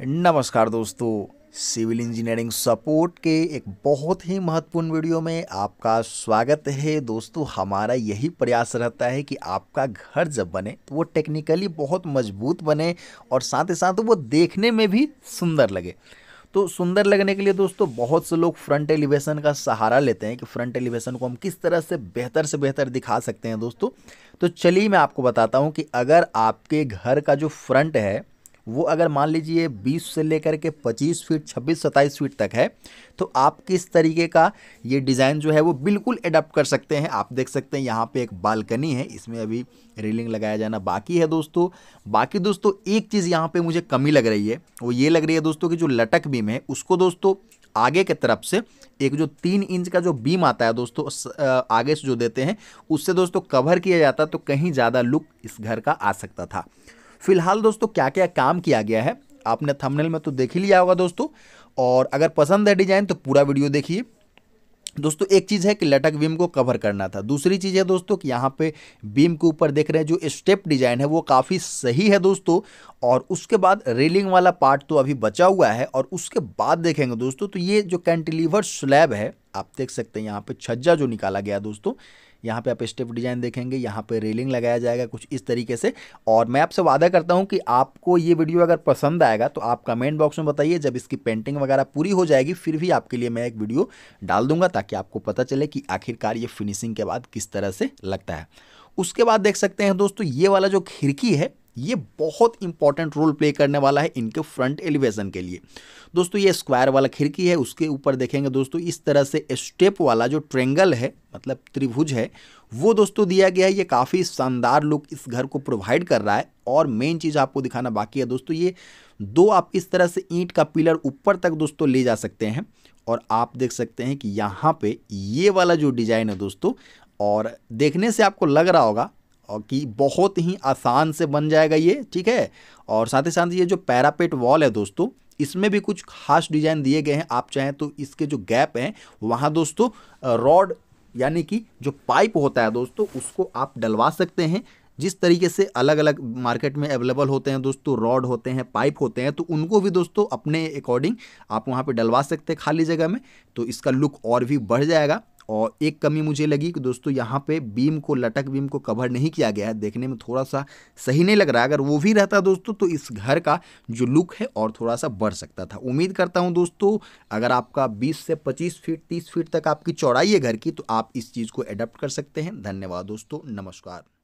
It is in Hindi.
नमस्कार दोस्तों सिविल इंजीनियरिंग सपोर्ट के एक बहुत ही महत्वपूर्ण वीडियो में आपका स्वागत है दोस्तों हमारा यही प्रयास रहता है कि आपका घर जब बने तो वो टेक्निकली बहुत मजबूत बने और साथ ही साथ वो देखने में भी सुंदर लगे तो सुंदर लगने के लिए दोस्तों बहुत से लोग फ्रंट एलिवेशन का सहारा लेते हैं कि फ्रंट एलिवेशन को हम किस तरह से बेहतर से बेहतर दिखा सकते हैं दोस्तों तो चलिए मैं आपको बताता हूँ कि अगर आपके घर का जो फ्रंट है वो अगर मान लीजिए 20 से लेकर के 25 फीट 26 27 फीट तक है तो आप किस तरीके का ये डिज़ाइन जो है वो बिल्कुल एडप्ट कर सकते हैं आप देख सकते हैं यहाँ पे एक बालकनी है इसमें अभी रेलिंग लगाया जाना बाकी है दोस्तों बाकी दोस्तों एक चीज़ यहाँ पर मुझे कमी लग रही है वो ये लग रही है दोस्तों कि जो लटक बीम है उसको दोस्तों आगे के तरफ से एक जो तीन इंच का जो बीम आता है दोस्तों आगे से जो देते हैं उससे दोस्तों कवर किया जाता तो कहीं ज़्यादा लुक इस घर का आ सकता था फिलहाल दोस्तों क्या क्या काम किया गया है आपने थंबनेल में तो देख ही लिया होगा दोस्तों और अगर पसंद है डिजाइन तो पूरा वीडियो देखिए दोस्तों एक चीज़ है कि लटक बीम को कवर करना था दूसरी चीज़ है दोस्तों कि यहाँ पे बीम के ऊपर देख रहे हैं जो स्टेप डिज़ाइन है वो काफ़ी सही है दोस्तों और उसके बाद रेलिंग वाला पार्ट तो अभी बचा हुआ है और उसके बाद देखेंगे दोस्तों तो ये जो कैंटिलीवर स्लैब है आप देख सकते हैं यहाँ पर छज्जा जो निकाला गया दोस्तों यहाँ पे आप स्टेप डिज़ाइन देखेंगे यहाँ पे रेलिंग लगाया जाएगा कुछ इस तरीके से और मैं आपसे वादा करता हूँ कि आपको ये वीडियो अगर पसंद आएगा तो आप कमेंट बॉक्स में बताइए जब इसकी पेंटिंग वगैरह पूरी हो जाएगी फिर भी आपके लिए मैं एक वीडियो डाल दूंगा ताकि आपको पता चले कि आखिरकार ये फिनिशिंग के बाद किस तरह से लगता है उसके बाद देख सकते हैं दोस्तों ये वाला जो खिड़की है ये बहुत इंपॉर्टेंट रोल प्ले करने वाला है इनके फ्रंट एलिवेशन के लिए दोस्तों ये स्क्वायर वाला खिड़की है उसके ऊपर देखेंगे दोस्तों इस तरह से स्टेप वाला जो ट्रेंगल है मतलब त्रिभुज है वो दोस्तों दिया गया है ये काफ़ी शानदार लुक इस घर को प्रोवाइड कर रहा है और मेन चीज़ आपको दिखाना बाकी है दोस्तों ये दो आप इस तरह से ईंट का पिलर ऊपर तक दोस्तों ले जा सकते हैं और आप देख सकते हैं कि यहाँ पे ये वाला जो डिज़ाइन है दोस्तों और देखने से आपको लग रहा होगा और कि बहुत ही आसान से बन जाएगा ये ठीक है और साथ ही साथ ये जो पैरापेट वॉल है दोस्तों इसमें भी कुछ खास डिजाइन दिए गए हैं आप चाहें तो इसके जो गैप हैं वहाँ दोस्तों रॉड यानी कि जो पाइप होता है दोस्तों उसको आप डलवा सकते हैं जिस तरीके से अलग अलग मार्केट में अवेलेबल होते हैं दोस्तों रॉड होते हैं पाइप होते हैं तो उनको भी दोस्तों अपने अकॉर्डिंग आप वहाँ पर डलवा सकते हैं खाली जगह में तो इसका लुक और भी बढ़ जाएगा और एक कमी मुझे लगी कि दोस्तों यहाँ पे बीम को लटक बीम को कवर नहीं किया गया है देखने में थोड़ा सा सही नहीं लग रहा है अगर वो भी रहता दोस्तों तो इस घर का जो लुक है और थोड़ा सा बढ़ सकता था उम्मीद करता हूँ दोस्तों अगर आपका बीस से पच्चीस फीट तीस फीट तक आपकी चौड़ाई है घर की तो आप इस चीज़ को एडप्ट कर सकते हैं धन्यवाद दोस्तों नमस्कार